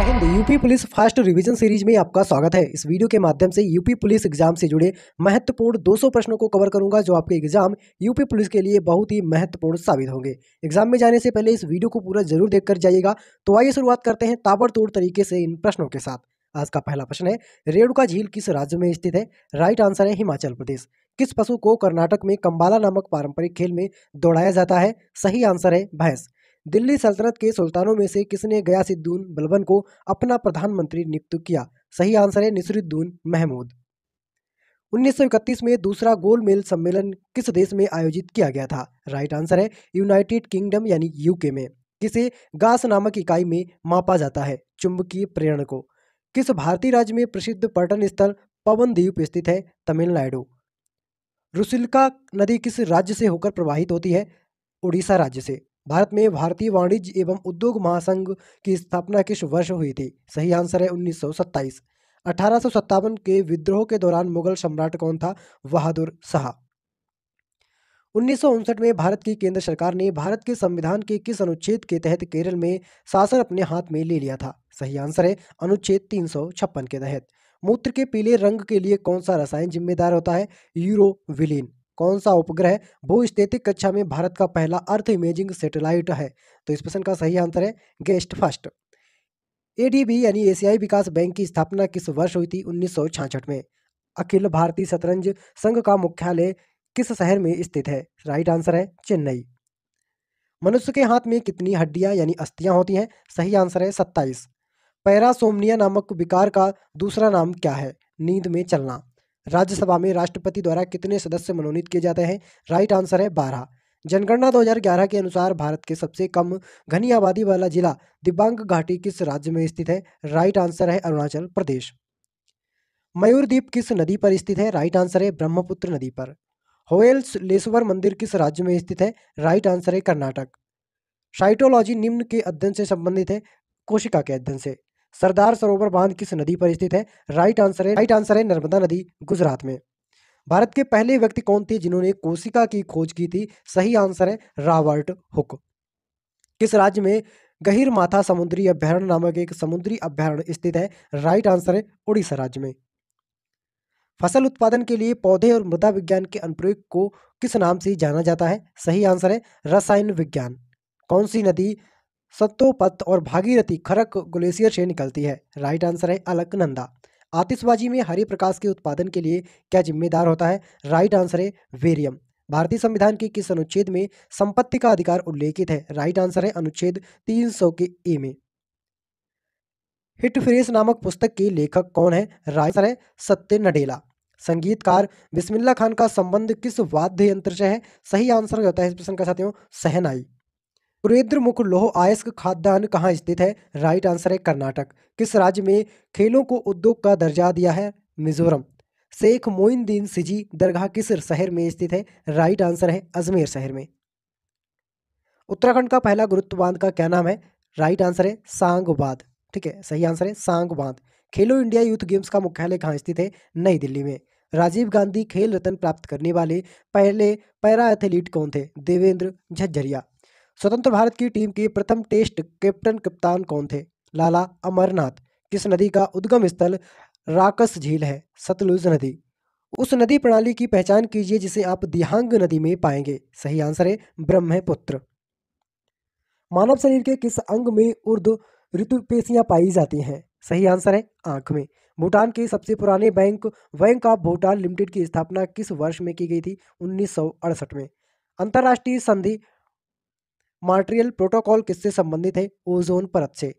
जय हिंद UP police fast revision series में आपका स्वागत है इस वीडियो के माध्यम से यूपी पुलिस एग्जाम से जुड़े महत्वपूर्ण 200 प्रश्नों को कवर करूंगा जो आपके एग्जाम यूपी पुलिस के लिए बहुत ही महत्वपूर्ण साबित होंगे एग्जाम में जाने से पहले इस वीडियो को पूरा जरूर देखकर जाइएगा तो आइए शुरुआत करते हैं ताबड़तोड़ तरीके से इन प्रश्नों के साथ आज का पहला प्रश्न है रेणुका झील किस राज्य में स्थित है राइट आंसर है हिमाचल प्रदेश किस पशु को कर्नाटक में कंबाला नामक पारंपरिक खेल में दौड़ाया जाता है सही आंसर है भैंस दिल्ली सल्तनत के सुल्तानों में से किसने सिद्दून बलबन को अपना प्रधानमंत्री नियुक्त किया सही आंसर है नसरुद्दीन महमूद 1931 में दूसरा गोलमेल सम्मेलन किस देश में आयोजित किया गया था राइट आंसर है यूनाइटेड किंगडम यानी यूके में किसे गास नामक इकाई में मापा जाता है चुंबकीय प्रेरण को किस भारतीय राज्य में प्रसिद्ध पर्यटन स्थल पवन द्वीप स्थित है तमिलनाडु रुसिल्का नदी किस राज्य से होकर प्रवाहित होती है उड़ीसा राज्य से भारत में भारतीय वाणिज्य एवं उद्योग महासंघ की स्थापना किस वर्ष हुई थी सही आंसर है उन्नीस सौ अठारह के विद्रोह के दौरान मुगल सम्राट कौन था बहादुर शाह उन्नीस में भारत की केंद्र सरकार ने भारत के संविधान के किस अनुच्छेद के तहत केरल में शासन अपने हाथ में ले लिया था सही आंसर है अनुच्छेद तीन के तहत मूत्र के पीले रंग के लिए कौन सा रसायन जिम्मेदार होता है यूरोविलिन कौन सा उपग्रह भूस्थितिक कक्षा में भारत का पहला अर्थ इमेजिंग सैटेलाइट है तो इस प्रश्न का सही आंसर है गेस्ट फर्स्ट एडीबी यानी एशियाई विकास बैंक की स्थापना किस वर्ष हुई थी उन्नीस में अखिल भारतीय शतरंज संघ का मुख्यालय किस शहर में स्थित है राइट आंसर है चेन्नई मनुष्य के हाथ में कितनी हड्डियां यानी अस्थियां होती हैं सही आंसर है सत्ताईस पैरासोमनिया नामक विकार का दूसरा नाम क्या है नींद में चलना राज्यसभा में राष्ट्रपति द्वारा कितने सदस्य मनोनीत किए जाते हैं राइट आंसर है बारह जनगणना 2011 के अनुसार भारत के सबसे कम घनी आबादी वाला जिला दिबांग घाटी किस राज्य में स्थित है राइट आंसर है अरुणाचल प्रदेश मयूरद्वीप किस नदी पर स्थित है राइट आंसर है ब्रह्मपुत्र नदी पर होएल्स लेसवर मंदिर किस राज्य में स्थित है राइट आंसर है कर्नाटक साइटोलॉजी निम्न के अध्ययन से संबंधित है कोशिका के अध्ययन से सरदार सरोवर बांध किस नदी पर स्थित है राइट आंसर है राइट आंसर है नर्मदा नदी गुजरात में भारत के पहले व्यक्ति कौन थे जिन्होंने कोशिका की खोज की थी सही आंसर है रॉबर्ट हुक किस राज्य में गहिर माथा समुद्री अभ्यारण नामक एक समुद्री अभ्यारण स्थित है राइट आंसर है उड़ीसा राज्य में फसल उत्पादन के लिए पौधे और मृदा विज्ञान के अनुप्रयोग को किस नाम से जाना जाता है सही आंसर है रसायन विज्ञान कौन सी नदी सत्तोपत और भागीरथी खरक ग्लेशियर से निकलती है राइट आंसर है अलकनंदा आतिशबाजी में हरि प्रकाश के उत्पादन के लिए क्या जिम्मेदार होता है राइट आंसर है वेरियम भारतीय संविधान के किस अनुच्छेद में संपत्ति का अधिकार उल्लेखित है राइट आंसर है अनुच्छेद 300 के ए में हिट फ्रेस नामक पुस्तक के लेखक कौन है राइट आंसर है सत्य नडेला संगीतकार बिस्मिल्ला खान का संबंध किस वाद्य यंत्र से है सही आंसर होता है इस प्रश्न का साथियों सहनाई पुरेंद्र मुख लोह आयस्क खाद्यान्न कहाँ स्थित है राइट आंसर है कर्नाटक किस राज्य में खेलों को उद्योग का दर्जा दिया है मिजोरम शेख मोइनुद्दीन सिजी दरगाह किस शहर में स्थित है राइट आंसर है अजमेर शहर में उत्तराखंड का पहला गुरुत्व बांध का क्या नाम है राइट आंसर है सांग बांध ठीक है सही आंसर है सांग बांध खेलो इंडिया यूथ गेम्स का मुख्यालय कहाँ स्थित है नई दिल्ली में राजीव गांधी खेल रत्न प्राप्त करने वाले पहले पैरा एथलीट कौन थे देवेंद्र झज्झरिया स्वतंत्र भारत की टीम के प्रथम टेस्ट कैप्टन कप्तान कौन थे लाला अमरनाथ किस नदी का उद्गम स्थल राकस झील है सतलुज नदी उस नदी प्रणाली की पहचान कीजिए जिसे आप दिहांग नदी में पाएंगे सही आंसर है ब्रह्मपुत्र मानव शरीर के किस अंग में उर्द ऋतु पेशियां पाई जाती हैं सही आंसर है आंख में भूटान के सबसे पुराने bank bank of Bhutan limited की स्थापना किस वर्ष में की गई थी उन्नीस में अंतर्राष्ट्रीय संधि मार्ट्रियल प्रोटोकॉल किससे संबंधित है ओजोन परत से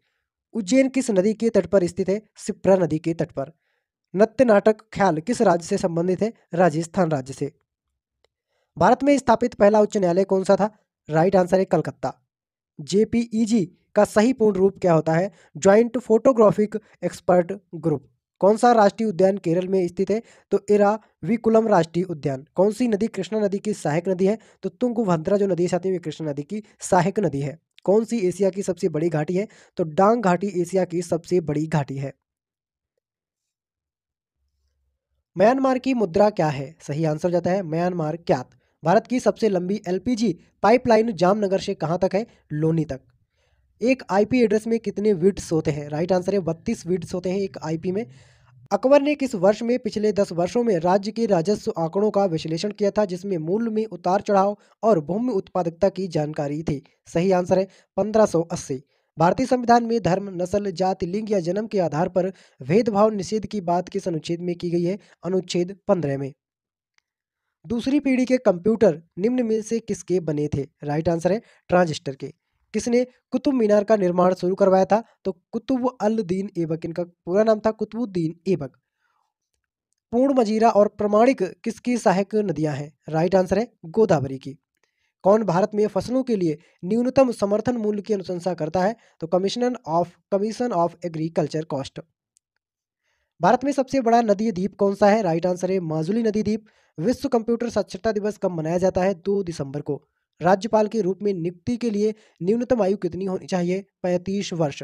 उज्जैन किस नदी के तट पर स्थित है सिप्रा नदी के तट पर नृत्य नाटक ख्याल किस राज्य से संबंधित है राजस्थान राज्य से भारत में स्थापित पहला उच्च न्यायालय कौन सा था राइट आंसर है कलकत्ता जेपीईजी का सही पूर्ण रूप क्या होता है ज्वाइंट फोटोग्राफिक एक्सपर्ट ग्रुप कौन सा राष्ट्रीय उद्यान केरल में स्थित है तो इरा विकुलम राष्ट्रीय उद्यान कौन सी नदी कृष्णा नदी की सहायक नदी है तो तुंगभद्रा जो नदी साथ में कृष्णा नदी की सहायक नदी है कौन सी एशिया की सबसे बड़ी घाटी है तो डांग घाटी एशिया की सबसे बड़ी घाटी है म्यांमार की मुद्रा क्या है सही आंसर जाता है म्यांमार क्या भारत की सबसे लंबी एलपीजी पाइपलाइन जामनगर से कहां तक है लोनी तक एक आईपी एड्रेस में कितने विड्स होते हैं राइट आंसर है बत्तीस विड्स होते हैं एक आईपी में अकबर ने किस वर्ष में पिछले दस वर्षों में राज्य के राजस्व आंकड़ों का विश्लेषण किया था जिसमें मूल्य में उतार चढ़ाव और भूमि उत्पादकता की जानकारी थी सही आंसर है पंद्रह भारतीय संविधान में धर्म नस्ल जाति लिंग या जन्म के आधार पर भेदभाव निषेध की बात किस अनुच्छेद में की गई है अनुच्छेद पंद्रह में दूसरी पीढ़ी के कंप्यूटर निम्न में से किसके बने थे राइट आंसर है ट्रांजिस्टर के किसने कुतुब मीनार का निर्माण शुरू करवाया था तो कुतुब अल दीन ऐबक इनका पूरा नाम था कुतुबुद्दीन ऐबक पूर्ण मजीरा और प्रमाणिक किसकी सहायक नदियां हैं राइट आंसर है गोदावरी की कौन भारत में फसलों के लिए न्यूनतम समर्थन मूल्य की अनुशंसा करता है तो commissioner of commission of agriculture cost Bharat में सबसे बड़ा नदी द्वीप कौन सा है राइट आंसर है माजुली नदी द्वीप विश्व कंप्यूटर साक्षरता दिवस कब मनाया जाता है दो दिसंबर को राज्यपाल के रूप में नियुक्ति के लिए न्यूनतम आयु कितनी होनी चाहिए पैंतीस वर्ष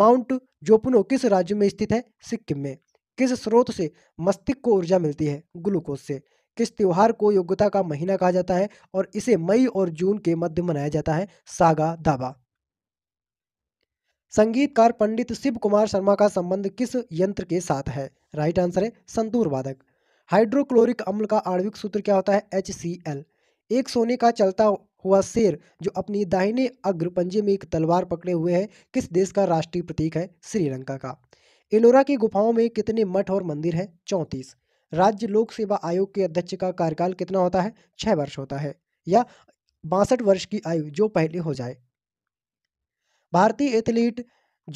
माउंट जोपुनो किस राज्य में स्थित है सिक्किम में किस स्रोत से मस्तिष्क को ऊर्जा मिलती है ग्लूकोज से किस त्यौहार को योग्यता का महीना कहा जाता है और इसे मई और जून के मध्य मनाया जाता है सागा धाबा संगीतकार पंडित शिव कुमार शर्मा का संबंध किस यंत्र के साथ है राइट आंसर है संतूर वादक हाइड्रोक्लोरिक अम्ल का आणविक सूत्र क्या होता है एच सी एल एक सोने का चलता हुआ शेर जो अपनी दाहिने अग्र पंजे में एक तलवार पकड़े हुए है किस देश का राष्ट्रीय प्रतीक है श्रीलंका का एलोरा की गुफाओं में कितने मठ और मंदिर है चौंतीस राज्य लोक सेवा आयोग के अध्यक्ष का कार्यकाल कितना होता है छह वर्ष होता है या बासठ वर्ष की आयु जो पहले हो जाए भारतीय एथलीट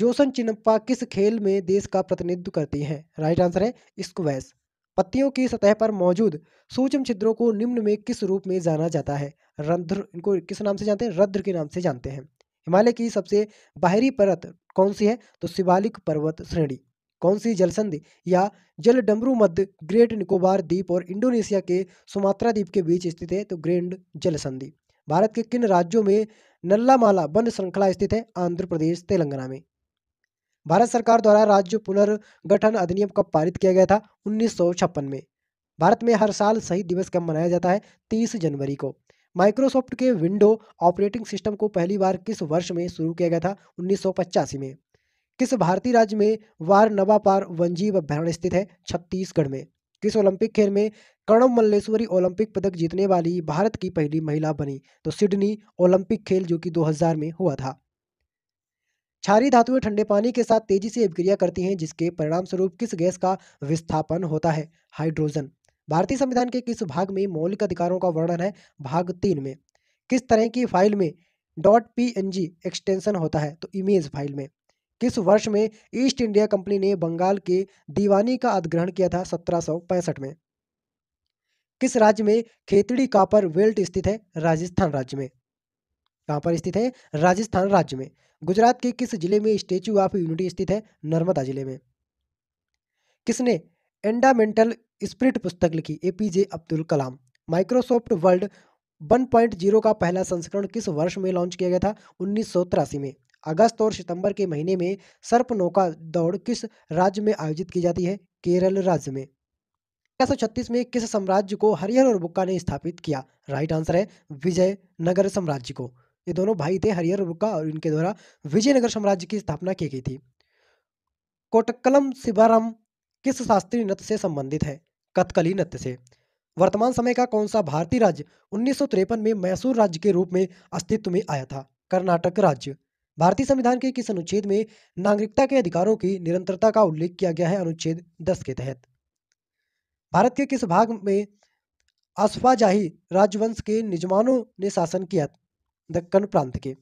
जोसन चिनप्पा किस खेल में देश का प्रतिनिधित्व करती हैं राइट आंसर है स्क्वैश पत्तियों की सतह पर मौजूद सूक्ष्म छिद्रों को निम्न में किस रूप में जाना जाता है रंध्र इनको किस नाम से जानते हैं रद्र के नाम से जानते हैं हिमालय की सबसे बाहरी परत कौन सी है तो शिवालिक पर्वत श्रेणी कौन सी जलसंधि या जल डमरू मध्य ग्रेट निकोबार द्वीप और इंडोनेशिया के सुमात्रा द्वीप के बीच स्थित है तो ग्रेंड जलसंधि भारत के किन राज्यों में नल्लामाला वन श्रृंखला स्थित है आंध्र प्रदेश तेलंगाना में भारत सरकार द्वारा राज्य पुनर्गठन अधिनियम कब पारित किया गया था उन्नीस में भारत में हर साल शहीद दिवस कब मनाया जाता है तीस जनवरी को माइक्रोसॉफ्ट के विंडो ऑपरेटिंग सिस्टम को पहली बार किस वर्ष में शुरू किया गया था उन्नीस में किस भारतीय राज्य में वार नवापार वंजीव अभ्यारण्य स्थित है छत्तीसगढ़ में किस ओलंपिक खेल में कर्णव मल्लेश्वरी ओलंपिक पदक जीतने वाली भारत की पहली महिला बनी तो सिडनी ओलंपिक खेल जो कि 2000 में हुआ था क्षारीय धातुएं ठंडे पानी के साथ तेजी से अभिक्रिया करती हैं जिसके स्वरूप किस गैस का विस्थापन होता है हाइड्रोजन भारतीय संविधान के किस भाग में मौलिक अधिकारों का वर्णन है भाग तीन में किस तरह की फाइल में डॉट पी एक्सटेंशन होता है तो इमेज फाइल में किस वर्ष में ईस्ट इंडिया कंपनी ने बंगाल के दीवानी का अधिग्रहण किया था सत्रह में किस राज्य में खेतड़ी कापर वेल्ट स्थित है राजस्थान राज्य में कहां पर स्थित है राजस्थान राज्य में गुजरात के किस जिले में स्टेच्यू ऑफ यूनिटी स्थित है नर्मदा जिले में किसने एंडामेंटल स्प्रिट पुस्तक लिखी APJ Abdul Kalam Microsoft world 1.0 का पहला संस्करण किस वर्ष में लॉन्च किया गया था उन्नीस में अगस्त और सितंबर के महीने में सर्प नौका दौड़ किस राज्य में आयोजित की जाती है केरल राज्य में छत्तीस में किस साम्राज्य को हरिहर और बुक्का ने स्थापित किया राइट आंसर है विजयनगर साम्राज्य को ये दोनों भाई थे हरिहर का और इनके द्वारा विजयनगर साम्राज्य की स्थापना की गई थी कोटक्कलम शिवरम किस शास्त्रीय नृत्य से संबंधित है कथकली नृत्य से वर्तमान समय का कौन सा भारतीय राज्य उन्नीस में मैसूर राज्य के रूप में अस्तित्व में आया था कर्नाटक राज्य भारतीय संविधान के किस अनुच्छेद में नागरिकता के अधिकारों की निरंतरता का उल्लेख किया गया है अनुच्छेद 10 के तहत भारत के किस भाग में आसफाजाही राजवंश के निजमानों ने शासन किया दक्कन प्रांत के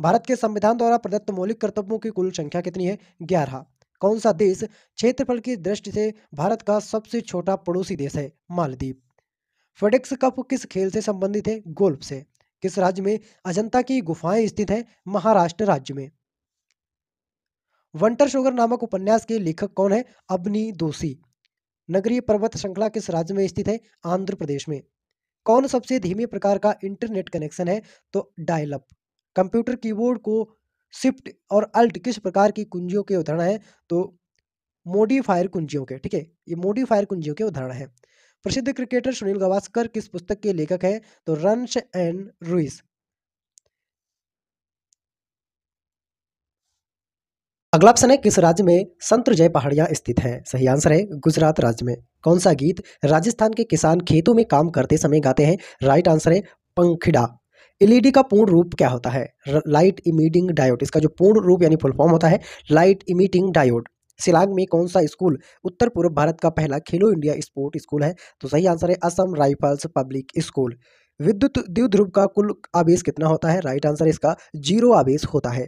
भारत के संविधान द्वारा प्रदत्त मौलिक कर्तव्यों की कुल संख्या कितनी है ग्यारह कौन सा देश क्षेत्रफल की दृष्टि से भारत का सबसे छोटा पड़ोसी देश है मालदीप फेडेक्स कप किस खेल से संबंधित है गोल्फ से किस राज्य में अजंता की गुफाएं स्थित है महाराष्ट्र राज्य में वंटर शुगर नामक उपन्यास के लेखक कौन है अबनी दोषी नगरीय पर्वत श्रृंखला किस राज्य में स्थित है आंध्र प्रदेश में कौन सबसे धीमे प्रकार का इंटरनेट कनेक्शन है तो डायलअप कंप्यूटर कीबोर्ड को शिफ्ट और अल्ट किस प्रकार की कुंजियों के उदाहरण है तो मोडिफायर कुंजियों के ठीक है ये मोडिफायर कुंजियों के उदाहरण है प्रसिद्ध क्रिकेटर सुनील गावस्कर किस पुस्तक के लेखक है तो रंश एंड रूइस अगला ऑप्शन है किस राज्य में जय पहाड़िया स्थित हैं सही आंसर है गुजरात राज्य में कौन सा गीत राजस्थान के किसान खेतों में काम करते समय गाते हैं राइट आंसर है पंखिडा एलईडी का पूर्ण रूप क्या होता है लाइट इमिटिंग डायोड इसका जो पूर्ण रूप यानी फुल फॉर्म होता है लाइट इमिटिंग डायोड शिलांग में कौन सा स्कूल उत्तर पूर्व भारत का पहला खेलो इंडिया स्पोर्ट स्कूल है तो सही आंसर है असम राइफल्स पब्लिक स्कूल विद्युत ध्रुव का कुल आवेश कितना होता है राइट आंसर इसका जीरो आवेश होता है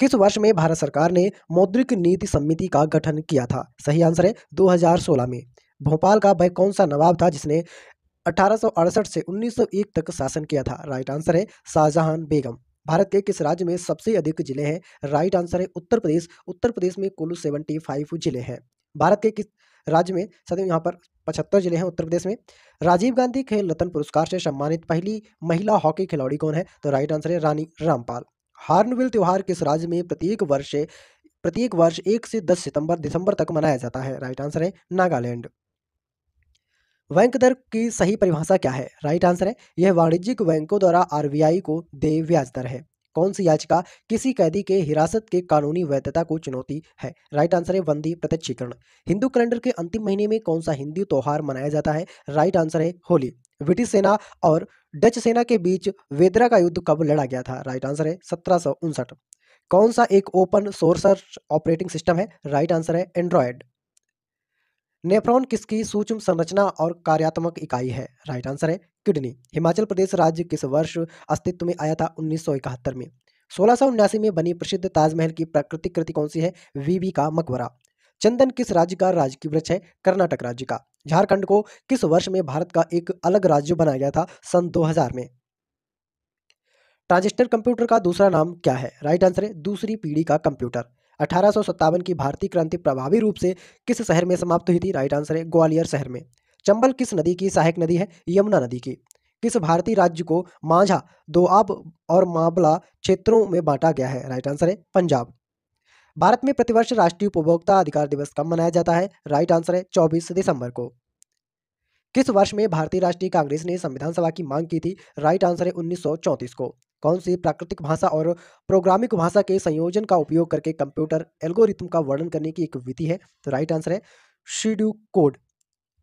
किस वर्ष में भारत सरकार ने मौद्रिक नीति समिति का गठन किया था सही आंसर है 2016 में भोपाल का वह कौन सा नवाब था जिसने अठारह से 1901 तक शासन किया था राइट आंसर है शाहजहां बेगम भारत के किस राज्य में सबसे अधिक जिले हैं राइट आंसर है उत्तर प्रदेश उत्तर प्रदेश में कुल सेवेंटी फाइव जिले हैं भारत के किस राज्य में सदैव यहाँ पर पचहत्तर जिले हैं उत्तर प्रदेश में राजीव गांधी खेल रत्न पुरस्कार से सम्मानित पहली महिला हॉकी खिलाड़ी कौन है तो राइट आंसर है रानी रामपाल हार्नबिल त्यौहार किस राज्य में प्रत्येक वर्ष प्रत्येक वर्ष एक से दस सितंबर दिसंबर तक मनाया जाता है राइट आंसर है नागालैंड बैंक दर की सही परिभाषा क्या है राइट आंसर है यह वाणिज्यिक बैंकों द्वारा आरबीआई को दे ब्याज दर है कौन सी याचिका किसी कैदी के हिरासत के कानूनी वैधता को चुनौती है राइट आंसर है वंदी प्रत्यक्षीकरण हिंदू कैलेंडर के अंतिम महीने में कौन सा हिंदू त्यौहार मनाया जाता है राइट आंसर है होली ब्रिटिश सेना और डच सेना के बीच वेदरा का युद्ध कब लड़ा गया था राइट आंसर है सत्रह कौन सा एक ओपन सोर्स ऑपरेटिंग सिस्टम है राइट आंसर है एंड्रॉयड नेफ्रॉन किसकी सूक्ष्म संरचना और कार्यात्मक इकाई है राइट आंसर है किडनी हिमाचल प्रदेश राज्य किस वर्ष अस्तित्व में आया था उन्नीस में सोलह में बनी प्रसिद्ध ताजमहल की प्राकृतिक कृति कौन सी है वीवी का मकबरा चंदन किस राज्य का राजकीय वृक्ष है कर्नाटक राज्य का झारखंड को किस वर्ष में भारत का एक अलग राज्य बनाया गया था सन 2000 में ट्रांजिस्टर कंप्यूटर का दूसरा नाम क्या है राइट आंसर है दूसरी पीढ़ी का कंप्यूटर अठारह की भारतीय क्रांति प्रभावी रूप से किस शहर में समाप्त हुई थी राइट आंसर है ग्वालियर शहर में चंबल किस नदी की सहायक नदी है यमुना नदी की किस भारतीय राज्य को मांझा दोआब और माबला क्षेत्रों में बांटा गया है राइट आंसर है पंजाब भारत में प्रतिवर्ष राष्ट्रीय उपभोक्ता अधिकार दिवस कब मनाया जाता है राइट आंसर है चौबीस दिसंबर को किस वर्ष में भारतीय राष्ट्रीय कांग्रेस ने संविधान सभा की मांग की थी राइट आंसर है उन्नीस को कौन सी प्राकृतिक भाषा और प्रोग्रामिक भाषा के संयोजन का उपयोग करके कंप्यूटर एल्गोरिथम का वर्णन करने की एक विधि है तो राइट आंसर है शेड्यू कोड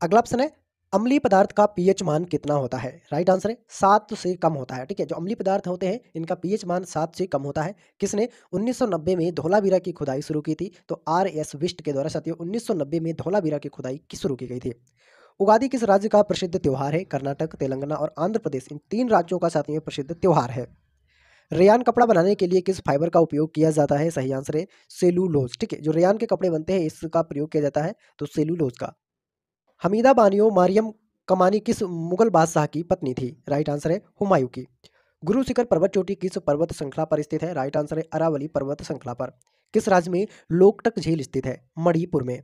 अगला ऑप्शन है अम्लीय पदार्थ का पीएच मान कितना होता है राइट आंसर है सात से कम होता है ठीक है जो अम्लीय पदार्थ होते हैं इनका पीएच मान सात से कम होता है किसने 1990 में धोलावीरा की खुदाई शुरू की थी तो आर एस विष्ट के द्वारा साथियों 1990 में धोलावीरा की खुदाई की शुरू की गई थी उगादी किस राज्य का प्रसिद्ध त्यौहार है कर्नाटक तेलंगाना और आंध्र प्रदेश इन तीन राज्यों का साथियों प्रसिद्ध त्यौहार है रेयान कपड़ा बनाने के लिए किस फाइबर का उपयोग किया जाता है सही आंसर है सेलूलोज ठीक है जो रेयान के कपड़े बनते हैं इसका प्रयोग किया जाता है तो सेलूलोज का हमीदा बानियो मारियम कमानी किस मुगल बादशाह की पत्नी थी राइट आंसर है हुमायूं की गुरु शिखर पर्वत चोटी किस पर्वत श्रृंखला पर स्थित है राइट आंसर है अरावली पर्वत श्रृंखला पर किस राज्य में लोकटक झील स्थित है मणिपुर में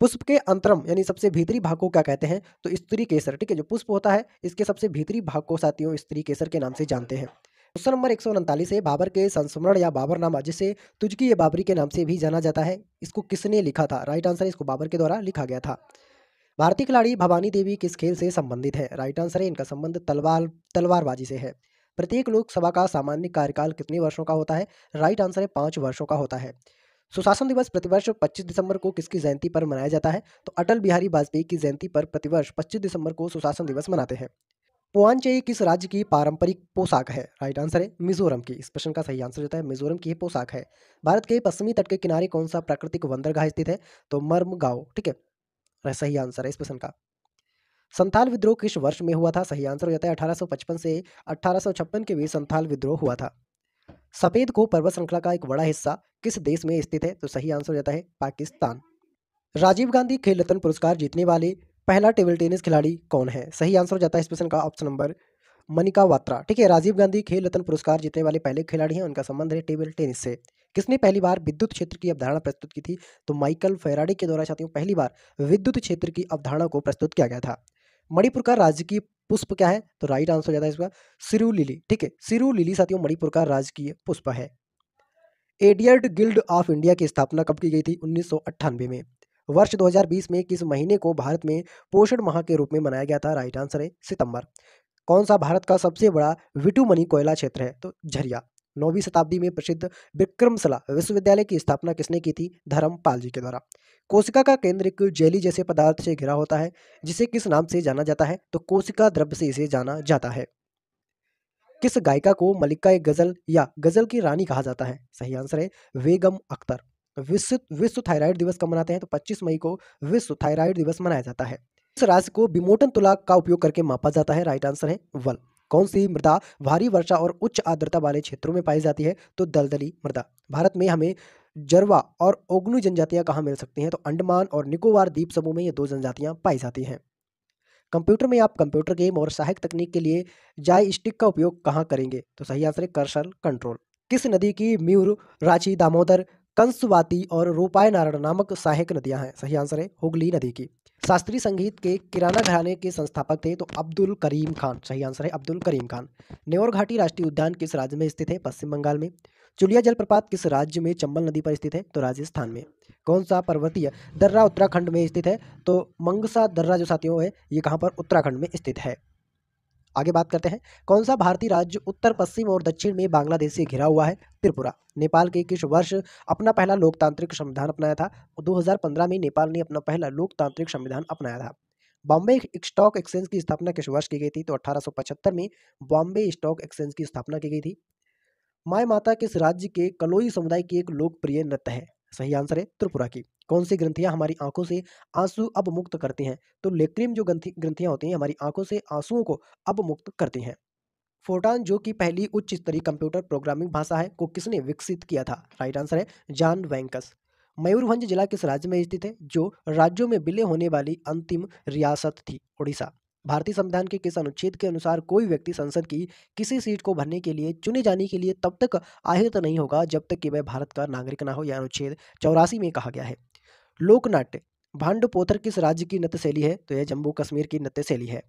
पुष्प के अंतरम यानी सबसे भीतरी भाग को क्या कहते हैं तो स्त्री केसर ठीक है जो पुष्प होता है इसके सबसे भीतरी भाग को साथियों स्त्री केसर के नाम से जानते हैं क्वेश्चन नंबर एक सौ उनतालीस है बाबर के संस्मरण या बाबर नामा जिसे तुझकी या बाबरी के नाम से भी जाना जाता है इसको किसने लिखा था राइट आंसर इसको बाबर के द्वारा लिखा गया था भारतीय खिलाड़ी भवानी देवी किस खेल से संबंधित है राइट आंसर है इनका संबंध तलवार तलवारबाजी से है प्रत्येक लोकसभा का सामान्य कार्यकाल कितने वर्षों का होता है राइट आंसर है पाँच वर्षों का होता है सुशासन दिवस प्रतिवर्ष 25 दिसंबर को किसकी जयंती पर मनाया जाता है तो अटल बिहारी वाजपेयी की जयंती पर प्रतिवर्ष 25 दिसंबर को सुशासन दिवस मनाते हैं पुआनचे किस राज्य की पारंपरिक पोशाक है राइट आंसर है मिजोरम की इस प्रश्न का सही आंसर होता है मिजोरम की पोशाक है भारत के पश्चिमी तट के किनारे कौन सा प्राकृतिक वंदरगाह स्थित है तो मर्म गाँव ठीक है सही आंसर है इस प्रश्न का संथाल विद्रोह किस वर्ष में हुआ था सही आंसर हो जाता है 1855 से 1856 के बीच संथाल विद्रोह हुआ था सफ़ेद को पर्वत श्रृंखला का एक बड़ा हिस्सा किस देश में स्थित है तो सही आंसर हो जाता है पाकिस्तान राजीव गांधी खेल रत्न पुरस्कार जीतने वाले पहला टेबल टेनिस खिलाड़ी कौन है सही आंसर हो जाता है इस प्रश्न का ऑप्शन नंबर मनिका वात्रा ठीक है राजीव गांधी खेल रत्न पुरस्कार जीतने वाले पहले खिलाड़ी हैं उनका संबंध है टेबल टेनिस से किसने पहली बार विद्युत क्षेत्र की अवधारणा प्रस्तुत की थी तो माइकल फेराडे के द्वारा साथियों पहली बार विद्युत क्षेत्र की अवधारणा को प्रस्तुत किया गया था मणिपुर का राजकीय पुष्प क्या है तो राइट आंसर हो जाता है इसका सिरू लिली ठीक है सिरू लिली साथियों मणिपुर का राजकीय पुष्प है एडियर्ड गिल्ड ऑफ इंडिया की स्थापना कब की गई थी उन्नीस में वर्ष 2020 में किस महीने को भारत में पोषण माह के रूप में मनाया गया था राइट आंसर है सितंबर कौन सा भारत का सबसे बड़ा विटुमनी कोयला क्षेत्र है तो झरिया नौवीं शताब्दी में प्रसिद्ध विक्रमशिला विश्वविद्यालय की स्थापना किसने की थी धर्मपाल जी के द्वारा कोशिका का केंद्र एक जेली जैसे पदार्थ से घिरा होता है जिसे किस नाम से जाना जाता है तो कोशिका द्रव्य से इसे जाना जाता है किस गायिका को मलिका गजल या गजल की रानी कहा जाता है सही आंसर है वेगम अख्तर विश्व विश्व थायराइड दिवस कब मनाते हैं तो 25 मई को विश्व थायराइड दिवस मनाया जाता है इस राशि को विमोटन तुलाक का उपयोग करके मापा जाता है राइट आंसर है वल कौन सी मृदा भारी वर्षा और उच्च आर्द्रता वाले क्षेत्रों में पाई जाती है तो दलदली मृदा भारत में हमें जरवा और ओग्नु जनजातियां कहाँ मिल सकती हैं तो अंडमान और निकोबार द्वीप समूह में ये दो जनजातियां पाई जाती हैं कंप्यूटर में आप कंप्यूटर गेम और सहायक तकनीक के लिए जाय स्टिक का उपयोग कहाँ करेंगे तो सही आंसर है कर्शल कंट्रोल किस नदी की म्यूर रांची दामोदर कंसवाती और रूपाय नारायण नामक सहायक नदियां हैं सही आंसर है हुगली नदी की शास्त्रीय संगीत के किराना घराने के संस्थापक थे तो अब्दुल करीम खान सही आंसर है अब्दुल करीम खान नेवर घाटी राष्ट्रीय उद्यान किस राज्य में स्थित है पश्चिम बंगाल में चुलिया जलप्रपात किस राज्य में चंबल नदी पर स्थित है तो राजस्थान में कौन सा पर्वतीय दर्रा उत्तराखंड में स्थित है तो मंगसा दर्रा जो साथियों है ये कहाँ पर उत्तराखंड में स्थित है आगे बात करते हैं कौन सा भारतीय राज्य उत्तर पश्चिम और दक्षिण में बांग्लादेश से घिरा हुआ है त्रिपुरा नेपाल के किस वर्ष अपना पहला लोकतांत्रिक संविधान अपनाया था 2015 में नेपाल ने अपना पहला लोकतांत्रिक संविधान अपनाया था बॉम्बे स्टॉक एक्सचेंज की स्थापना किस वर्ष की गई थी तो अठारह में बॉम्बे स्टॉक एक्सचेंज की स्थापना की गई थी माय माता किस राज्य के कलोई समुदाय की एक लोकप्रिय नृत्य है सही आंसर है त्रिपुरा की कौन सी ग्रंथियाँ हमारी आंखों से आंसू अब मुक्त करती हैं तो लेक्रिम जो ग्रंथी ग्रंथियाँ होती हैं हमारी आंखों से आंसुओं को मुक्त करती हैं फोटान जो कि पहली उच्च स्तरीय कंप्यूटर प्रोग्रामिंग भाषा है को किसने विकसित किया था राइट आंसर है जॉन वैंकस मयूरभंज जिला किस राज्य में स्थित है जो राज्यों में विलय होने वाली अंतिम रियासत थी उड़ीसा भारतीय संविधान के किस अनुच्छेद के अनुसार कोई व्यक्ति संसद की किसी सीट को भरने के लिए चुने जाने के लिए तब तक आहित नहीं होगा जब तक कि वह भारत का नागरिक ना हो यह अनुच्छेद चौरासी में कहा गया है लोकनाट्य भांड पोथर किस राज्य की नृत्य शैली है तो यह जम्मू कश्मीर की नृत्य शैली है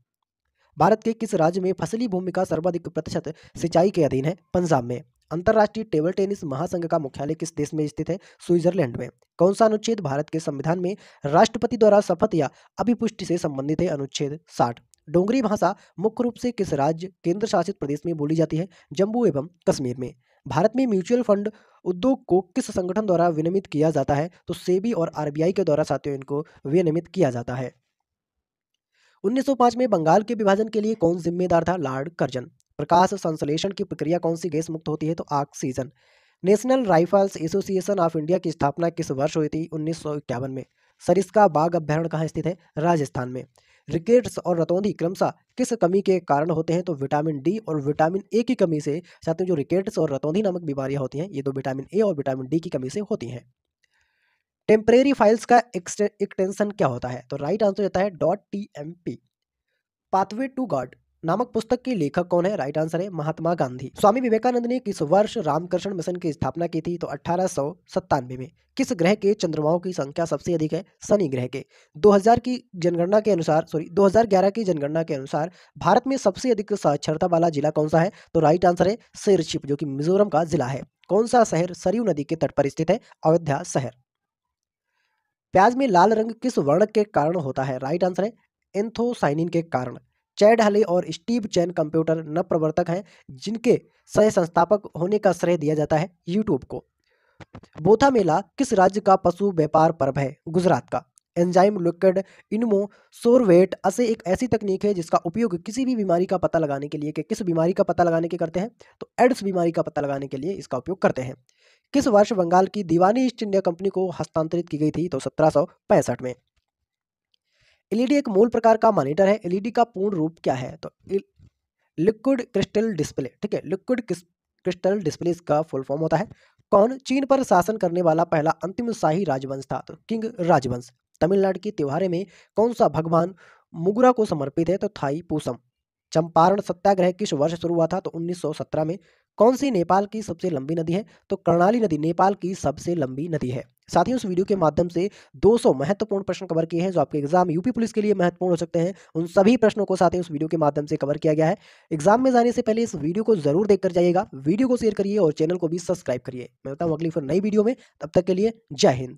भारत के किस राज्य में फसली भूमि का सर्वाधिक प्रतिशत सिंचाई के अधीन है पंजाब में अंतर्राष्ट्रीय टेबल टेनिस महासंघ का मुख्यालय किस देश में स्थित है स्विट्जरलैंड में कौन सा अनुच्छेद भारत के संविधान में राष्ट्रपति द्वारा शपथ या अभिपुष्टि से संबंधित है अनुच्छेद साठ डोंगरी भाषा मुख्य रूप से किस राज्य केंद्र शासित प्रदेश में बोली जाती है जम्मू एवं कश्मीर में भारत में म्यूचुअल फंड उद्योग को किस संगठन द्वारा विनियमित किया जाता है तो सेबी और आरबीआई के द्वारा साथियों इनको विनियमित किया जाता है 1905 में बंगाल के विभाजन के लिए कौन जिम्मेदार था लॉर्ड कर्जन प्रकाश संश्लेषण की प्रक्रिया कौन सी गैस मुक्त होती है तो oxygen national rifles association of India की स्थापना किस वर्ष हुई थी उन्नीस में सरिस्का बाघ अभ्यारण कहाँ स्थित है राजस्थान में रिकेट्स और रतौंधी क्रमशः किस कमी के कारण होते हैं तो विटामिन डी और विटामिन ए की कमी से में जो रिकेट्स और रतौंधी नामक बीमारियां होती हैं ये तो विटामिन ए और विटामिन डी की कमी से होती हैं टेम्परेरी फाइल्स का एक्सटेंशन क्या होता है तो राइट आंसर होता है dot T M P pathway to God नामक पुस्तक के लेखक कौन है राइट आंसर है महात्मा गांधी स्वामी विवेकानंद ने किस वर्ष रामकृष्ण मिशन की स्थापना की थी तो अठारह में किस ग्रह के चंद्रमाओं की संख्या सबसे अधिक है शनि ग्रह के 2000 की जनगणना के अनुसार सॉरी 2011 की जनगणना के अनुसार भारत में सबसे अधिक साक्षरता वाला जिला कौन सा है तो राइट आंसर है सिरछिप जो कि मिजोरम का जिला है कौन सा शहर सरयू नदी के तट पर स्थित है अयोध्या शहर प्याज में लाल रंग किस वर्ण के कारण होता है राइट आंसर है एंथोसाइनिन के कारण चैड हले और स्टीव चैन कंप्यूटर नवप्रवर्तक हैं जिनके सह संस्थापक होने का श्रेय दिया जाता है यूट्यूब को बोथा मेला किस राज्य का पशु व्यापार पर्व है गुजरात का एंजाइम लिक्विड इनमो सोरवेट असे एक ऐसी तकनीक है जिसका उपयोग किसी भी बीमारी का पता लगाने के लिए कि किस बीमारी का पता लगाने के करते हैं तो एड्स बीमारी का पता लगाने के लिए इसका उपयोग करते हैं किस वर्ष बंगाल की दीवानी ईस्ट इंडिया कंपनी को हस्तांतरित की गई थी तो सत्रह में एलईडी एक मूल प्रकार का मॉनिटर है एलईडी का पूर्ण रूप क्या है तो लिक्विड क्रिस्टल डिस्प्ले ठीक है लिक्विड क्रिस्टल डिस्प्ले इसका फुल फॉर्म होता है कौन चीन पर शासन करने वाला पहला अंतिम शाही राजवंश था तो किंग राजवंश तमिलनाडु की त्योहारे में कौन सा भगवान मुगुरा को समर्पित है तो थाई पूसम चंपारण सत्याग्रह किस वर्ष शुरू हुआ था तो 1917 में कौन सी नेपाल की सबसे लंबी नदी है तो कर्णाली नदी नेपाल की सबसे लंबी नदी है साथ ही उस वीडियो के माध्यम से 200 महत्वपूर्ण प्रश्न कवर किए हैं जो आपके एग्जाम यूपी पुलिस के लिए महत्वपूर्ण हो सकते हैं उन सभी प्रश्नों को साथ ही उस वीडियो के माध्यम से कवर किया गया है एग्जाम में जाने से पहले इस वीडियो को जरूर देख कर जाइएगा वीडियो को शेयर करिए और चैनल को भी सब्सक्राइब करिए मैं बताऊँ अगली फिर नई वीडियो में तब तक के लिए जय हिंद